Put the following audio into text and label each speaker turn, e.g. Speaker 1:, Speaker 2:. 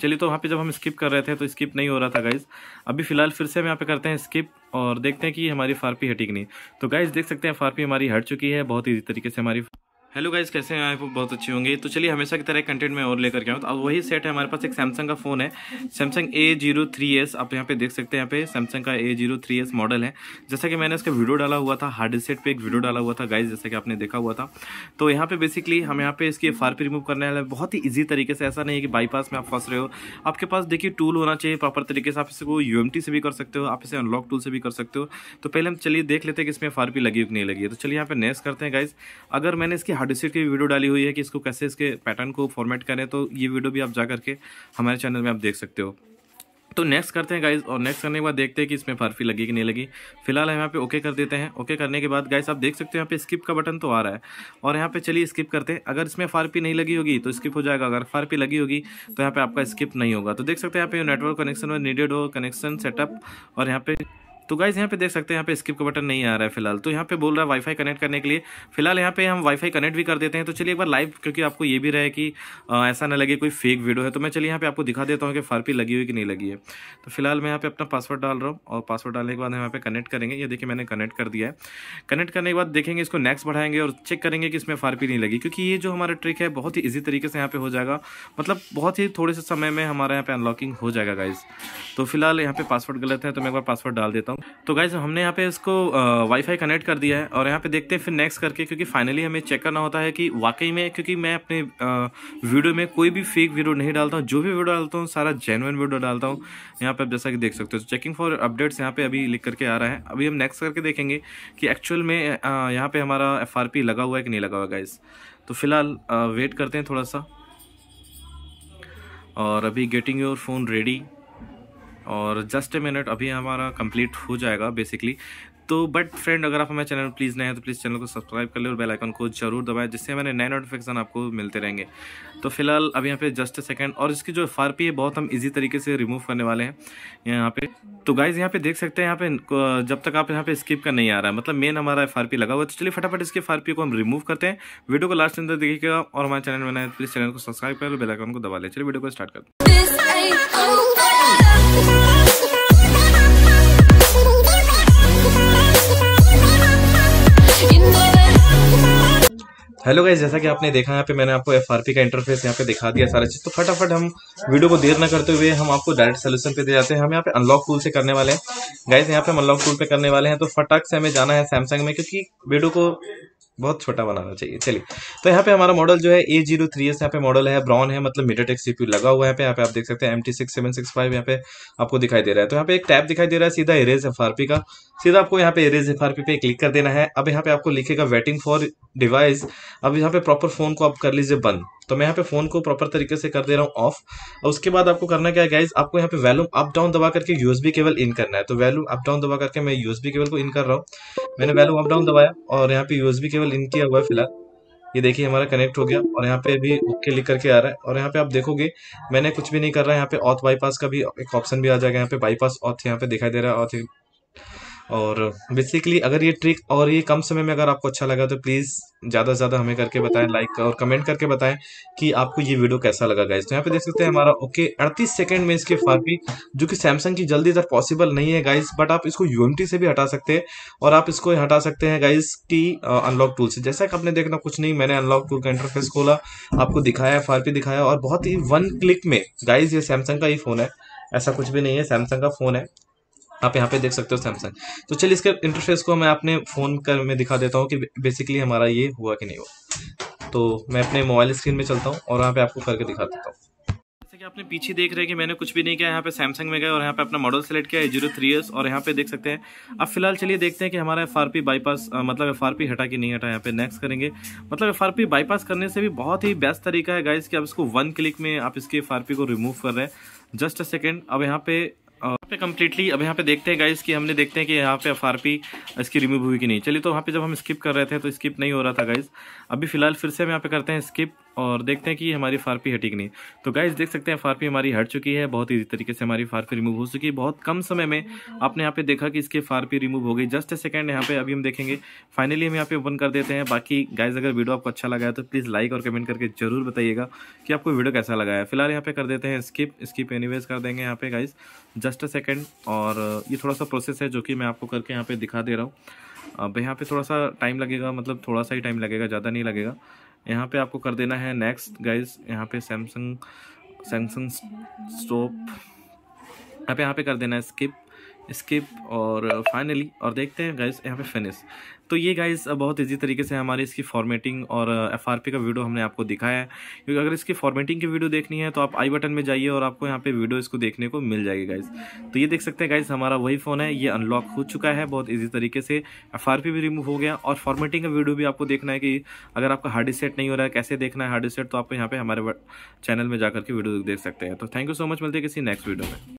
Speaker 1: चलिए तो वहाँ पे जब हम स्किप कर रहे थे तो स्किप नहीं हो रहा था गाइज अभी फिलहाल फिर से हम यहाँ पे करते हैं स्किप और देखते हैं कि हमारी फारपी हटी कि नहीं तो गाइज देख सकते हैं फारपी हमारी हट चुकी है बहुत ईजी तरीके से हमारी हेलो गाइज कैसे हैं आप बहुत अच्छी होंगे तो चलिए हमेशा की तरह कंटेंट में और लेकर के आऊँ तो अब वही सेट है हमारे पास एक सैमसंग का फ़ोन है Samsung A zero three S आप यहाँ पे देख सकते हैं यहाँ पे सैमसंग का A zero three S model है जैसा कि मैंने इसका वीडियो डाला हुआ था हार्ड सेट पर एक वीडियो डाला हुआ था गाइज जैसा कि आपने देखा हुआ था तो यहाँ पर बेसिकली हम यहाँ पे इसकी एफ रिमूव करने वाले बहुत ही ईजी तरीके से ऐसा नहीं है कि बाईपास में आप फंस रहे हो आपके पास देखिए टूल होना चाहिए प्रॉपर तरीके से आप इसको यू से भी कर सकते हो आप इसे अनलॉक टूल से भी कर सकते हो तो पहले हम चलिए देख लेते हैं कि इसमें एफ लगी कि नहीं लगी है तो चलिए यहाँ पर नेस करते हैं गाइज अगर मैंने इसकी हार्ड डिस्क की वीडियो डाली हुई है कि इसको कैसे इसके पैटर्न को फॉर्मेट करें तो ये वीडियो भी आप जा करके हमारे चैनल में आप देख सकते हो तो नेक्स्ट करते हैं गाइज और नेक्स्ट करने के बाद देखते हैं कि इसमें फर्फी लगी कि नहीं लगी फिलहाल हम यहाँ पे ओके कर देते हैं ओके करने के बाद गाइज आप देख सकते हो यहाँ पे स्किप का बटन तो आ रहा है और यहाँ पे चलिए स्किप करते हैं अगर इसमें फारपी नहीं लगी होगी तो स्किप हो जाएगा अगर फारपी लगी होगी तो यहाँ पर आपका स्किप नहीं होगा तो देख सकते हैं यहाँ पे नेटवर्क कनेक्शन और नीडेड हो कनेक्शन सेटअप और यहाँ पे तो गाइज़ यहाँ पे देख सकते हैं यहाँ पे स्किप का बटन नहीं आ रहा है फिलहाल तो यहाँ पे बोल रहा है वाईफाई कनेक्ट करने के लिए फिलहाल यहाँ पे हम वाईफाई कनेक्ट भी कर देते हैं तो चलिए एक बार लाइव क्योंकि आपको ये भी रहे कि ऐसा ना लगे कोई फेक वीडियो है तो मैं चलिए यहाँ पे आपको दिखा देता हूँ कि फारपी लगी हुई कि नहीं लगी है तो फिलहाल मैं यहाँ पे अपना पासवर्ड डाल रहा हूँ और पासवर्ड डालने के बाद हम यहाँ पे कनेक्ट करेंगे ये देखिए मैंने कनेक्ट कर दिया है कनेक्ट करने के बाद देखेंगे इसको नेक्स्ट बढ़ाएंगे और चेक करेंगे कि इसमें फारपी नहीं लगी क्योंकि ये जो हमारा ट्रिक है बहुत ही ईजी तरीके से यहाँ पे हो जाएगा मतलब बहुत ही थोड़े से समय में हमारे यहाँ पे अनलॉकिंग हो जाएगा गाइज तो फिलहाल यहाँ पे पासवर्ड गलत है तो मैं एक बार पासवर्ड डाल देता हूँ देता हूँ तो गाइज हमने यहाँ पे इसको वाईफाई कनेक्ट कर दिया है और यहाँ पे देखते हैं फिर नेक्स्ट करके क्योंकि फाइनली हमें चेक करना होता है कि वाकई में क्योंकि मैं अपने वीडियो में कोई भी फेक वीडियो नहीं डालता हूँ जो भी वीडियो डालता हूँ सारा जेनुअन वीडियो डालता हूँ यहाँ आप जैसा कि देख सकते हो चेकिंग फॉर अपडेट्स यहाँ पे अभी लिख करके आ रहा है अभी हम नेक्स्ट करके देखेंगे कि एक्चुअल में यहाँ पे हमारा एफ लगा हुआ है कि नहीं लगा हुआ गाइज तो फिलहाल वेट करते हैं थोड़ा सा और अभी गेटिंग योर फ़ोन रेडी और जस्ट ए मिनट अभी हमारा कंप्लीट हो जाएगा बेसिकली तो बट फ्रेंड अगर आप हमारे चैनल प्लीज़ नए हैं तो प्लीज़ चैनल को सब्सक्राइब कर लें और बेल आइकन को जरूर दबाएं जिससे हमारे नए नोटिफिकेशन आपको मिलते रहेंगे तो फिलहाल अब यहाँ पे जस्ट अ सेकेंड और इसकी जो एफ है बहुत हम इजी तरीके से रिमूव करने वाले हैं यहाँ पे तो गाइज यहाँ पे देख सकते हैं यहाँ पे जब तक आप यहाँ पे स्किप का नहीं आ रहा है मतलब मेन हमारा एफ लगा हुआ है तो चलिए फटाफट इसके एफ को हम रिमूव करते हैं वीडियो को लास्ट अंदर देखिएगा और हमारे चैनल में नए प्लीज़ चैनल तो को सब्सक्राइब कर लो बेलाइकन को दबा लें चलिए वीडियो को स्टार्ट करते हैं हेलो गाइज जैसा कि आपने देखा यहाँ पे मैंने आपको एफ का इंटरफेस यहाँ पे दिखा दिया सारा चीज़ तो फटाफट हम वीडियो को देर ना करते हुए हम आपको डायरेक्ट सोल्यूशन पे दे जाते हैं हम यहाँ पे अनलॉक टूल से करने वाले हैं गाइज यहाँ पे हम अनलॉक टूल पे करने वाले हैं तो फटाक से हमें जाना है सैमसंग में क्योंकि वीडियो को बहुत छोटा बनाना चाहिए चलिए तो यहाँ पे हमारा मॉडल जो है ए जीरो थ्री एस यहाँ पे मॉडल है ब्राउन है मतलब मीडियाटेक सीपी लगा हुआ है पे यहाँ पे आप देख सकते हैं M T six seven six five यहाँ पे आपको दिखाई दे रहा है तो यहाँ पे एक टैब दिखाई दे रहा है सीधा इरेज एफ आर पी का सीधा आपको यहाँ पे इरेज एफ आर पी पे क्लिक कर देना है अब यहाँ पे आपको लिखेगा वेटिंग फॉर डिवाइस अब यहाँ पे प्रॉपर फोन को आप कर लीजिए बंद तो मैं यहाँ पे फोन को प्रॉपर तरीके से कर दे रहा हूँ ऑफ और उसके बाद आपको करना क्या है गाइज आपको यहाँ पे वैल्यूम अप डाउन दबा करके यूएसबी केबल इन करना है तो वैल्यूम अप डाउन दबा करके मैं यूएसबी केबल को इन कर रहा हूँ मैंने वैल्यू अप डाउन दबाया और यहाँ पे यूएसबी केवल इन किया हुआ है फिलहाल ये देखिए हमारा कनेक्ट हो गया और यहाँ पे भी ओके लिख करके आ रहा है और यहाँ पे आप देखोगे मैंने कुछ भी नहीं कर रहा है यहाँ पे ऑथ बाईपास का भी एक ऑप्शन भी आ जाएगा यहाँ पे बाईपास ऑथ यहाँ पे दिखाई दे रहा है ऑथ और बेसिकली अगर ये ट्रिक और ये कम समय में अगर आपको अच्छा लगा तो प्लीज़ ज़्यादा से ज़्यादा हमें करके बताएं लाइक और कमेंट करके बताएं कि आपको ये वीडियो कैसा लगा गाइज तो यहाँ पे देख सकते हैं हमारा ओके अड़तीस सेकंड में फार फार्पी जो कि सैमसंग की जल्दी इधर पॉसिबल नहीं है गाइज बट आप इसको यू से भी हटा सकते हैं और आप इसको हटा सकते हैं गाइज की अनलॉक टूल से जैसा कि आपने देखना कुछ नहीं मैंने अनलॉक टूल का इंटरफेस खोला आपको दिखाया फार दिखाया और बहुत ही वन क्लिक में गाइज ये सैमसंग का ही फ़ोन है ऐसा कुछ भी नहीं है सैमसंग का फ़ोन है आप यहाँ पे देख सकते हो सैमसंग तो चलिए इसके इंटरफेस को मैं अपने फ़ोन कर में दिखा देता हूँ कि बेसिकली हमारा ये हुआ कि नहीं हुआ तो मैं अपने मोबाइल स्क्रीन में चलता हूँ और यहाँ पे आपको करके दिखा देता हूँ जैसे कि आपने पीछे देख रहे हैं कि मैंने कुछ भी नहीं किया यहाँ पे सैमसंग में गए और यहाँ पे अपना मॉडल सेलेक्ट किया जीरो थ्री एस और यहाँ पे देख सकते हैं अब फिलहाल चलिए देखते हैं कि हमारा एफ बाईपास मतलब एफ हटा कि नहीं हटा यहाँ पे नेक्स्ट करेंगे मतलब एफ बाईपास करने से भी बहुत ही बेस्ट तरीका है गाइज कि आप इसको वन क्लिक में आप इसके एफ को रिमूव कर रहे हैं जस्ट अ सेकेंड अब यहाँ पे यहाँ पे कम्प्लीटली अब यहाँ पे देखते हैं गाइस कि हमने देखते हैं कि यहाँ पे एफ इसकी रिमूव हुई कि नहीं चलिए तो वहाँ पे जब हम स्किप कर रहे थे तो स्किप नहीं हो रहा था गाइस अभी फिलहाल फिर से हम यहाँ पे करते हैं स्किप और देखते हैं कि हमारी फारपी हटी कि नहीं तो गाइस देख सकते हैं फारपी हमारी हट चुकी है बहुत ईजी तरीके से हमारी फारपी रिमूव हो चुकी है बहुत कम समय में आपने यहाँ पे देखा कि इसकी फारपी रिमूव हो गई जस्ट ए सेकेंड यहाँ पे अभी हम देखेंगे फाइनली हम यहाँ पे ओपन कर देते हैं बाकी गाइज अगर वीडियो आपको अच्छा लगा है तो प्लीज़ लाइक और कमेंट करके जरूर बताइएगा कि आपको वीडियो कैसा लगा है फिलहाल यहाँ पे कर देते हैं स्किप स्किप एनीवेज कर देंगे यहाँ पे गाइज जस्ट अ सेकेंड और ये थोड़ा सा प्रोसेस है जो कि मैं आपको करके यहाँ पे दिखा दे रहा हूँ अब यहाँ पे थोड़ा सा टाइम लगेगा मतलब थोड़ा सा ही टाइम लगेगा ज़्यादा नहीं लगेगा यहाँ पे आपको कर देना है नेक्स्ट गाइज यहाँ पे सैमसंग सैमसंग स्टोप यहाँ पे यहाँ पे कर देना है स्किप स्किप और फाइनली uh, और देखते हैं गाइज यहाँ पे फिनिश तो ये गाइज uh, बहुत इजी तरीके से हमारी इसकी फॉर्मेटिंग और एफ uh, का वीडियो हमने आपको दिखाया है क्योंकि अगर इसकी फॉर्मेटिंग की वीडियो देखनी है तो आप आई बटन में जाइए और आपको यहाँ पे वीडियो इसको देखने को मिल जाएगी गाइज तो ये देख सकते हैं गाइज हमारा वही फ़ोन है ये अनलॉक हो चुका है बहुत ईजी तरीके से एफ भी रिमूव हो गया और फॉर्मेटिंग का वीडियो भी आपको देखना है कि अगर आपका हार्ड सेट नहीं हो रहा है कैसे देखना है हार्ड सेट तो आप यहाँ पर हमारे चैनल में जाकर के वीडियो देख सकते हैं तो थैंक यू सो मच मिलते हैं किसी नेक्स्ट वीडियो में